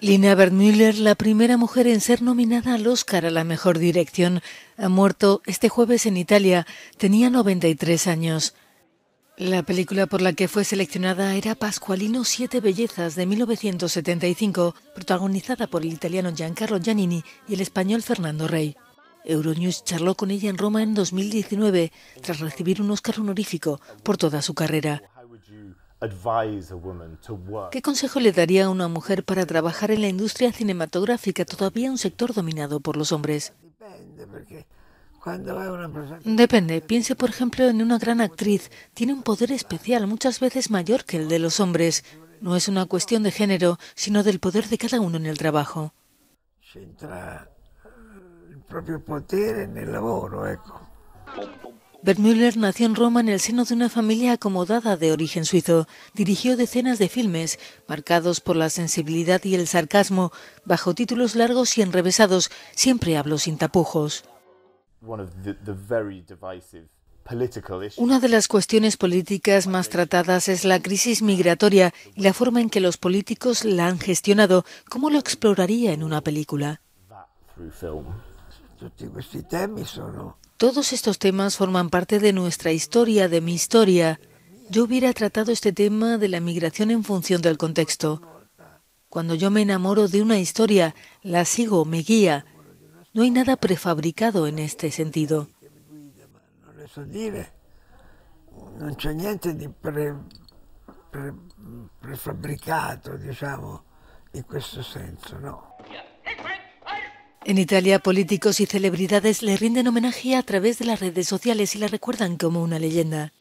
Lina Bernmüller, la primera mujer en ser nominada al Oscar a la mejor dirección, ha muerto este jueves en Italia. Tenía 93 años. La película por la que fue seleccionada era Pascualino Siete Bellezas de 1975, protagonizada por el italiano Giancarlo Giannini y el español Fernando Rey. Euronews charló con ella en Roma en 2019, tras recibir un Oscar honorífico por toda su carrera. ¿Qué consejo le daría a una mujer para trabajar en la industria cinematográfica, todavía un sector dominado por los hombres? Depende. Piense, por ejemplo, en una gran actriz. Tiene un poder especial, muchas veces mayor que el de los hombres. No es una cuestión de género, sino del poder de cada uno en el trabajo. Eh, el propio poder en el laboro, Bert Müller nació en Roma en el seno de una familia acomodada de origen suizo. Dirigió decenas de filmes, marcados por la sensibilidad y el sarcasmo, bajo títulos largos y enrevesados, siempre habló sin tapujos. Una de las cuestiones políticas más tratadas es la crisis migratoria y la forma en que los políticos la han gestionado. ¿Cómo lo exploraría en una película? Todos estos temas forman parte de nuestra historia, de mi historia. Yo hubiera tratado este tema de la migración en función del contexto. Cuando yo me enamoro de una historia, la sigo, me guía. No hay nada prefabricado en este sentido. No c'è niente pre, no. En Italia, políticos y celebridades le rinden homenaje a través de las redes sociales y la recuerdan como una leyenda.